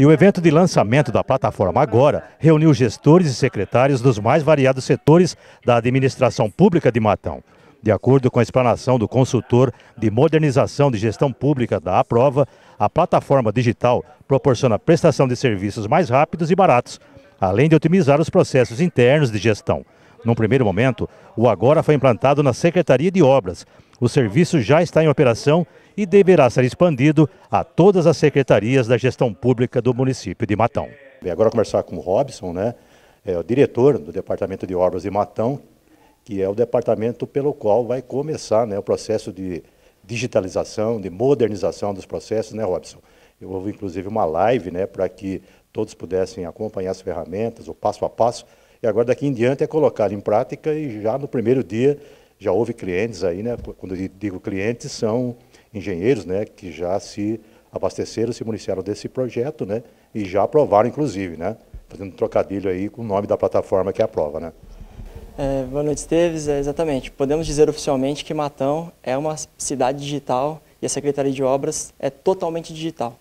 E o evento de lançamento da plataforma Agora reuniu gestores e secretários dos mais variados setores da administração pública de Matão. De acordo com a explanação do consultor de modernização de gestão pública da Aprova, a plataforma digital proporciona prestação de serviços mais rápidos e baratos, além de otimizar os processos internos de gestão. Num primeiro momento, o Agora foi implantado na Secretaria de Obras, o serviço já está em operação e deverá ser expandido a todas as secretarias da gestão pública do município de Matão. agora conversar com o Robson, né, é o diretor do Departamento de Obras de Matão, que é o departamento pelo qual vai começar né, o processo de digitalização, de modernização dos processos, né, Robson? Eu houve inclusive uma live né, para que todos pudessem acompanhar as ferramentas, o passo a passo, e agora daqui em diante é colocado em prática e já no primeiro dia já houve clientes aí, né? Quando eu digo clientes, são engenheiros, né? Que já se abasteceram, se municiaram desse projeto, né? E já aprovaram, inclusive, né? Fazendo um trocadilho aí com o nome da plataforma que aprova, né? É, boa noite, Esteves. É, exatamente. Podemos dizer oficialmente que Matão é uma cidade digital e a Secretaria de Obras é totalmente digital.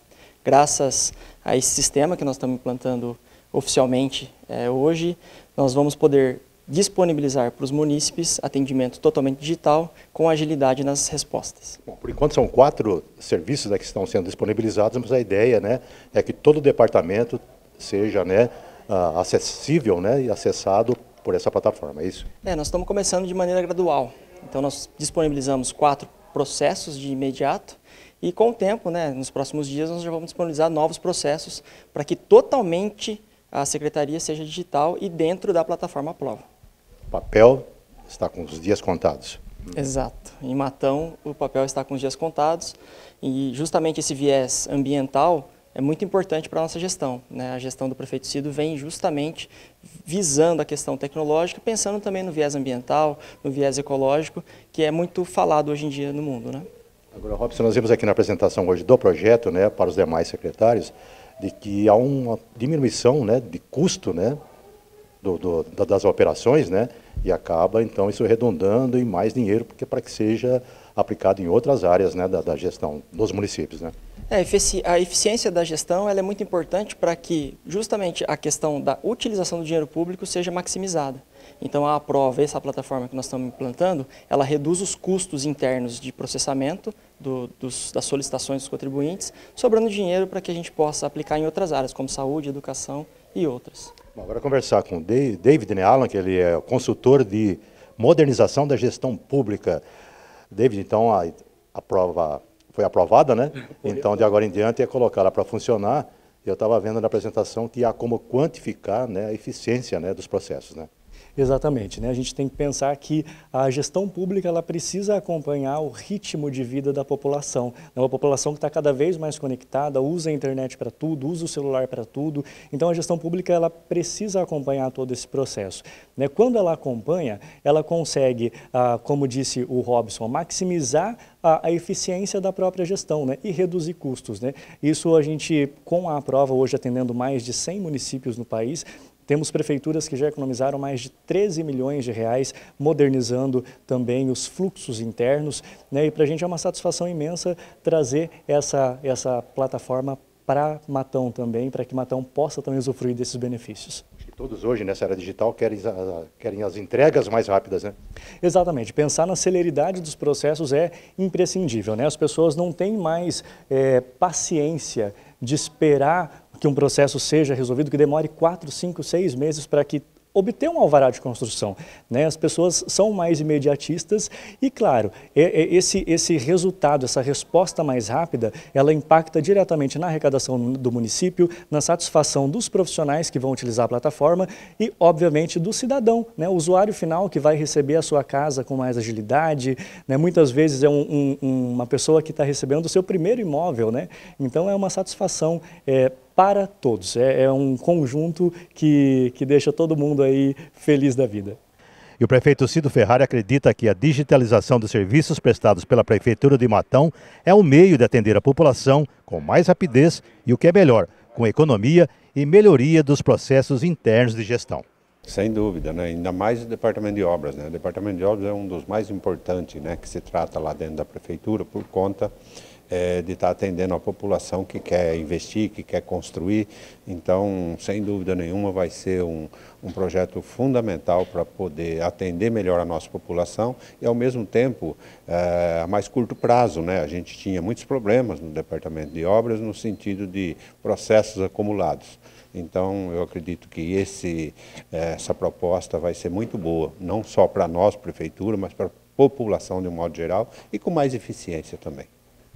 Graças a esse sistema que nós estamos implantando oficialmente é, hoje, nós vamos poder disponibilizar para os munícipes atendimento totalmente digital com agilidade nas respostas. Bom, por enquanto são quatro serviços né, que estão sendo disponibilizados, mas a ideia né, é que todo o departamento seja né, ah, acessível né, e acessado por essa plataforma, é isso? É, nós estamos começando de maneira gradual. Então nós disponibilizamos quatro processos de imediato e com o tempo, né, nos próximos dias, nós já vamos disponibilizar novos processos para que totalmente a secretaria seja digital e dentro da plataforma Prova papel está com os dias contados. Exato. Em Matão, o papel está com os dias contados e justamente esse viés ambiental é muito importante para a nossa gestão. Né? A gestão do prefeito Cido vem justamente visando a questão tecnológica, pensando também no viés ambiental, no viés ecológico, que é muito falado hoje em dia no mundo. Né? Agora, Robson, nós vimos aqui na apresentação hoje do projeto, né, para os demais secretários, de que há uma diminuição né, de custo né, do, do, das operações, né? E acaba, então, isso redundando em mais dinheiro, porque para que seja aplicado em outras áreas né, da, da gestão dos municípios. Né? É, a eficiência da gestão é muito importante para que justamente a questão da utilização do dinheiro público seja maximizada. Então a prova, essa plataforma que nós estamos implantando, ela reduz os custos internos de processamento do, dos, das solicitações dos contribuintes, sobrando dinheiro para que a gente possa aplicar em outras áreas, como saúde, educação e outras. Bom, agora conversar com o David né, Allen, que ele é consultor de modernização da gestão pública. David, então, a, a prova foi aprovada, né? Então, de agora em diante, é colocá-la para funcionar. Eu estava vendo na apresentação que há como quantificar né, a eficiência né, dos processos, né? Exatamente, né? A gente tem que pensar que a gestão pública ela precisa acompanhar o ritmo de vida da população. É uma população que está cada vez mais conectada, usa a internet para tudo, usa o celular para tudo. Então a gestão pública ela precisa acompanhar todo esse processo. Né? Quando ela acompanha, ela consegue, ah, como disse o Robson, maximizar a, a, eficiência da própria gestão né? e reduzir custos. Né? Isso a gente, com a prova hoje atendendo mais de 100 municípios no país, temos prefeituras que já economizaram mais de 13 milhões de reais, modernizando também os fluxos internos. Né? E para a gente é uma satisfação imensa trazer essa, essa plataforma para Matão também, para que Matão possa também usufruir desses benefícios. Todos hoje nessa era digital querem, querem as entregas mais rápidas, né? Exatamente. Pensar na celeridade dos processos é imprescindível, né? As pessoas não têm mais é, paciência de esperar que um processo seja resolvido que demore 4, 5, 6 meses para que obter um alvará de construção. Né? As pessoas são mais imediatistas e, claro, esse, esse resultado, essa resposta mais rápida, ela impacta diretamente na arrecadação do município, na satisfação dos profissionais que vão utilizar a plataforma e, obviamente, do cidadão, né? o usuário final que vai receber a sua casa com mais agilidade. Né? Muitas vezes é um, um, uma pessoa que está recebendo o seu primeiro imóvel. Né? Então, é uma satisfação é, para todos. É, é um conjunto que, que deixa todo mundo aí feliz da vida. E o prefeito Cido Ferrari acredita que a digitalização dos serviços prestados pela Prefeitura de Matão é um meio de atender a população com mais rapidez e, o que é melhor, com economia e melhoria dos processos internos de gestão. Sem dúvida, né? ainda mais o Departamento de Obras. Né? O Departamento de Obras é um dos mais importantes né? que se trata lá dentro da Prefeitura por conta é, de estar tá atendendo a população que quer investir, que quer construir. Então, sem dúvida nenhuma, vai ser um, um projeto fundamental para poder atender melhor a nossa população e, ao mesmo tempo, é, a mais curto prazo. Né? A gente tinha muitos problemas no Departamento de Obras no sentido de processos acumulados. Então, eu acredito que esse, é, essa proposta vai ser muito boa, não só para nós, prefeitura, mas para a população de um modo geral e com mais eficiência também.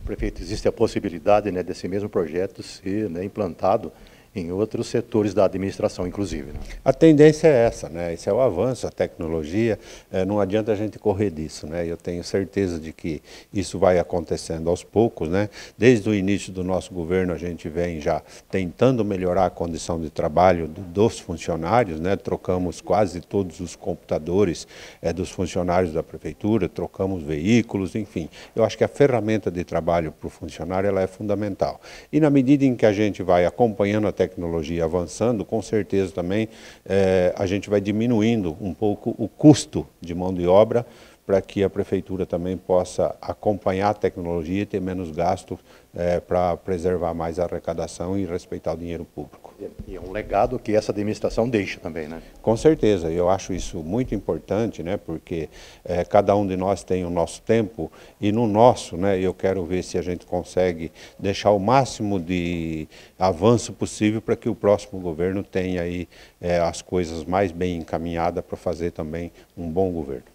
Prefeito, existe a possibilidade né, desse mesmo projeto ser né, implantado em outros setores da administração, inclusive. Né? A tendência é essa, né? Esse é o avanço, a tecnologia, é, não adianta a gente correr disso, né? Eu tenho certeza de que isso vai acontecendo aos poucos, né? Desde o início do nosso governo a gente vem já tentando melhorar a condição de trabalho dos funcionários, né? Trocamos quase todos os computadores é, dos funcionários da prefeitura, trocamos veículos, enfim. Eu acho que a ferramenta de trabalho para o funcionário ela é fundamental. E na medida em que a gente vai acompanhando a tecnologia avançando, com certeza também é, a gente vai diminuindo um pouco o custo de mão de obra para que a prefeitura também possa acompanhar a tecnologia e ter menos gastos é, para preservar mais a arrecadação e respeitar o dinheiro público. É, e é um legado que essa administração deixa também, né? Com certeza, eu acho isso muito importante, né? Porque é, cada um de nós tem o nosso tempo e no nosso, né? Eu quero ver se a gente consegue deixar o máximo de avanço possível para que o próximo governo tenha aí é, as coisas mais bem encaminhadas para fazer também um bom governo.